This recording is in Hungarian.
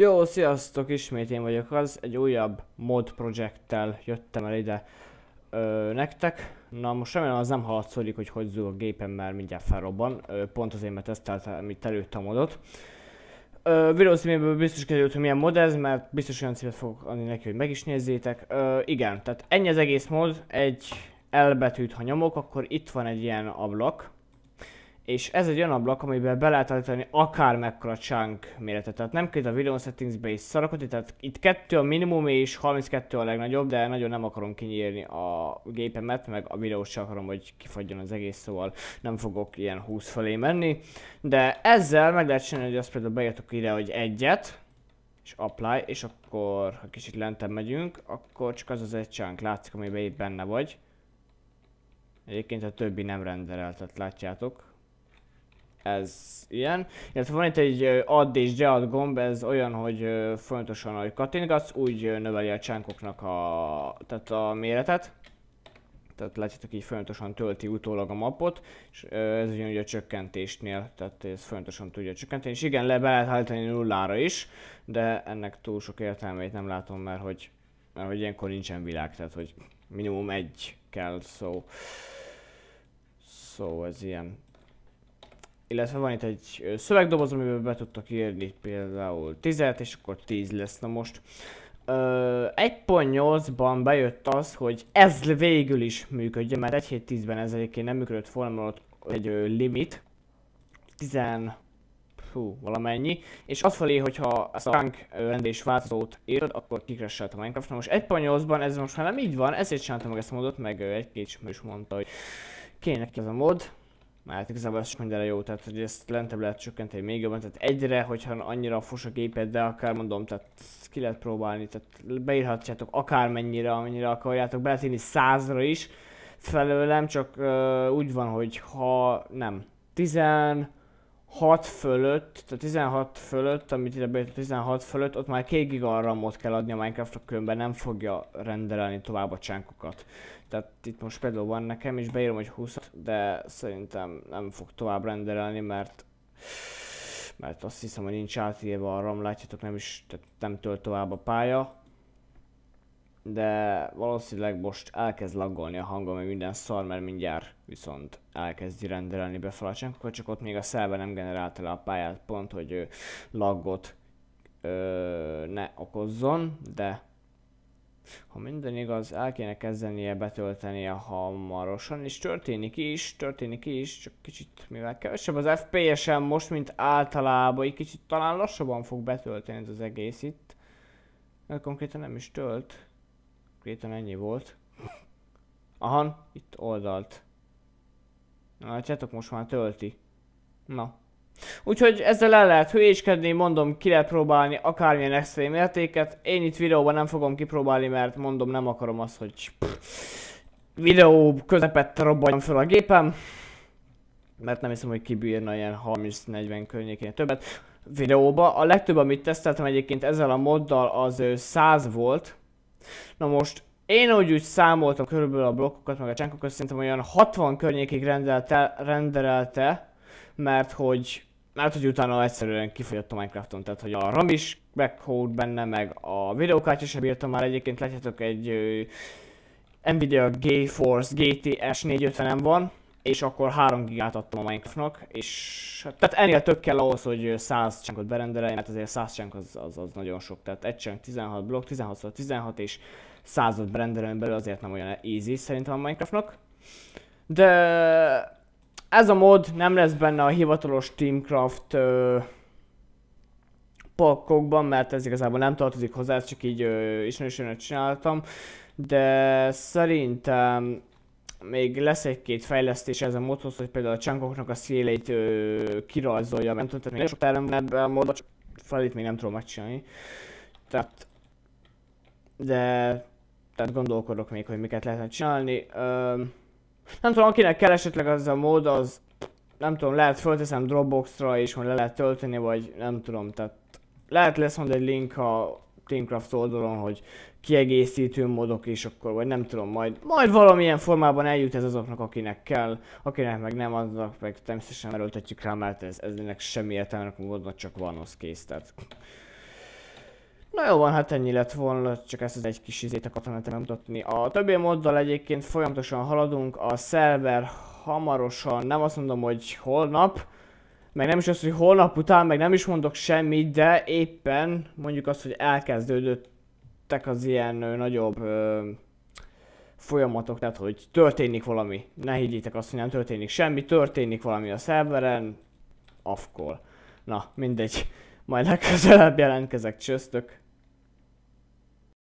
Jó, sziasztok, ismét én vagyok az, egy újabb mod projekttel jöttem el ide ö, nektek. Na most remélem az nem haladszódik, hogy hogy zúg a gépen, mert mindjárt felrobban. Ö, pont azért, mert teszteltem itt előtt a modot. Videószíméből biztos kiderült, hogy milyen mod ez, mert biztos olyan szívet fogok adni neki, hogy meg is nézzétek. Ö, igen, tehát ennyi az egész mod, egy elbetűt, ha nyomok, akkor itt van egy ilyen ablak, és ez egy olyan ablak, amiben be lehet állítani akár mekkora chunk méretet. Tehát nem kell a video settingsbe is szarakodni, tehát itt kettő a minimum és 32 a legnagyobb, de nagyon nem akarom kinyírni a gépemet, meg a videót sem akarom, hogy kifagyjon az egész, szóval nem fogok ilyen 20 felé menni. De ezzel meg lehet csinálni, hogy azt például beírtok ide, hogy egyet, és apply, és akkor ha kicsit lentebb megyünk, akkor csak az az egy chunk látszik, amiben itt benne vagy. Egyébként a többi nem renderelt, tehát látjátok ez ilyen. Illetve van itt egy add és dead gomb, ez olyan, hogy fontosan, hogy kattintgatsz, úgy növeli a csánkoknak a, tehát a méretet. Tehát látjátok így folyamatosan tölti utólag a mapot, és ez ugyanúgy a csökkentésnél, tehát ez folyamatosan tudja csökkenteni, és igen, le be lehet állítani nullára is, de ennek túl sok értelmét nem látom, mert hogy, mert hogy ilyenkor nincsen világ, tehát hogy minimum egy kell, szó. So. Szó, so, ez ilyen illetve van itt egy szövegdoboz, amiben be tudtok írni például 10 és akkor 10 lesz. Na most 1.8-ban bejött az, hogy ez végül is működje, mert 1 hét 10-ben ez egyébként nem működött volna, egy ö, limit, 10, hú, valamennyi, és az felé, hogyha ezt a rank rendés változót írod, akkor kikresselt a Minecraft. Na most 1.8-ban ez most már nem így van, ezért csináltam meg ezt a modot, meg egy-két is mondta, hogy kéne ki ez a mod, már hát igazából ez is mindenre jó, tehát hogy ezt lentebb lehet csökkenteni még jobban, tehát egyre, hogyha annyira fos a géped, de akár mondom, tehát ki lehet próbálni, tehát beírhatjátok akármennyire, amennyire akarjátok, be lehet írni százra is, felőlem, csak uh, úgy van, hogy ha nem, 10, 6 fölött, tehát 16 fölött, amit ide bejött 16 fölött, ott már 2 giga ramot kell adni a Minecraft-ra, különben nem fogja rendelni tovább a csánkokat. Tehát itt most például van nekem, és beírom, hogy 20 de szerintem nem fog tovább rendelni, mert mert azt hiszem, hogy nincs átírva a RAM, látjátok, nem is, tehát nem tölt tovább a pálya de valószínűleg most elkezd laggolni a hangom, mert minden szar, mert mindjárt viszont elkezdi rendelni befele a csak ott még a szelve nem generálta le a pályát pont, hogy laggot ö, ne okozzon, de ha minden igaz, el kéne kezdenie a hamarosan, és történik is, történik is, csak kicsit, mivel kevesebb az fps en most, mint általában, így kicsit talán lassabban fog betölteni ez az egész itt. Mert konkrétan nem is tölt. Konkrétan ennyi volt. Ahan, itt oldalt. Na, látjátok, most már tölti. Na. Úgyhogy ezzel el lehet hülyéskedni, mondom, ki lehet próbálni akármilyen extrém értéket. Én itt videóban nem fogom kipróbálni, mert mondom, nem akarom azt, hogy videó közepette robbanjam fel a gépem. Mert nem hiszem, hogy kibírna ilyen 30-40 környékén többet videóba. A legtöbb, amit teszteltem egyébként ezzel a moddal, az 100 volt. Na most én úgy, úgy számoltam körülbelül a blokkokat, meg a csánkokat, szerintem olyan 60 környékig rendelte, renderelte, mert hogy mert hogy utána egyszerűen kifogyott a Minecrafton, tehát hogy a RAM is backhold benne, meg a videókártya sem írtam már egyébként, látjátok egy ö, Nvidia GeForce GTS 450 en van, és akkor 3 gigát adtam a Minecraftnak, és hát, tehát ennél több kell ahhoz, hogy 100 csankot berendeljen, mert azért 100 csank az, az, az nagyon sok, tehát egy csank 16 blokk, 16 x 16 és 100-ot berendelem belőle, azért nem olyan easy szerintem a Minecraftnak. De ez a mod nem lesz benne a hivatalos Teamcraft ö, pakkokban, mert ez igazából nem tartozik hozzá, ezt csak így ismerősönöt csináltam. De szerintem még lesz egy-két fejlesztés ez a motor, hogy például a csankoknak a széleit ö, kirajzolja, mert nem tudom, még sok ebben a módban, csak még nem tudom megcsinálni. Tehát, de tehát gondolkodok még, hogy miket lehetne csinálni. Ö, nem tudom, akinek kell esetleg az a mód, az nem tudom, lehet fölteszem Dropboxra és hogy le lehet tölteni, vagy nem tudom, tehát lehet lesz mondani egy link a Teamcraft oldalon, hogy kiegészítő modok és akkor, vagy nem tudom, majd, majd valamilyen formában eljut ez azoknak, akinek kell, akinek meg nem, aznak meg természetesen erőltetjük rá, mert ez, ez ennek semmi értelmének módnak csak van, az kész, tehát. Na jó van, hát ennyi lett volna, csak ezt az egy kis izét akartam tudni. A többi moddal egyébként folyamatosan haladunk, a szerver hamarosan, nem azt mondom, hogy holnap, meg nem is azt, hogy holnap után, meg nem is mondok semmit, de éppen mondjuk azt, hogy elkezdődött jöttek az ilyen nagyobb ö, folyamatok, tehát hogy történik valami. Ne higgyétek azt, hogy nem történik semmi, történik valami a szerveren, afkol. Na, mindegy. Majd legközelebb jelentkezek, csöztök.